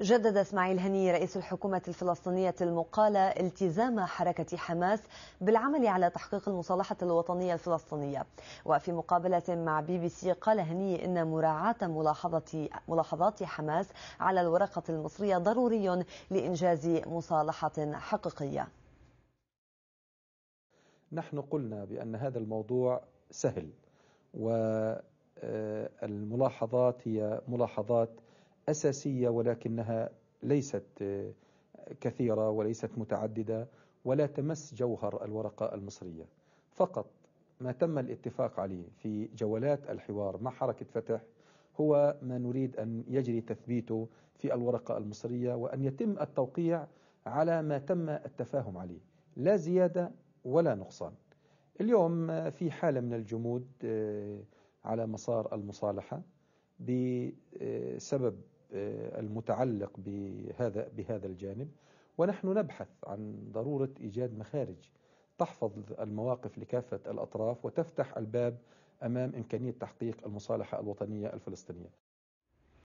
جدد اسماعيل هني رئيس الحكومة الفلسطينية المقالة التزام حركة حماس بالعمل على تحقيق المصالحة الوطنية الفلسطينية وفي مقابلة مع بي بي سي قال هني إن مراعاة ملاحظة ملاحظات حماس على الورقة المصرية ضروري لإنجاز مصالحة حقيقية نحن قلنا بأن هذا الموضوع سهل والملاحظات هي ملاحظات أساسية ولكنها ليست آه، كثيرة وليست متعددة ولا تمس جوهر الورقة المصرية فقط ما تم الاتفاق عليه في جولات الحوار مع حركة فتح هو ما نريد أن يجري تثبيته في الورقة المصرية وأن يتم التوقيع على ما تم التفاهم عليه لا زيادة ولا نقصان اليوم آه، في حالة من الجمود آه، على مسار المصالحة بسبب آه، المتعلق بهذا بهذا الجانب ونحن نبحث عن ضروره ايجاد مخارج تحفظ المواقف لكافه الاطراف وتفتح الباب امام امكانيه تحقيق المصالحه الوطنيه الفلسطينيه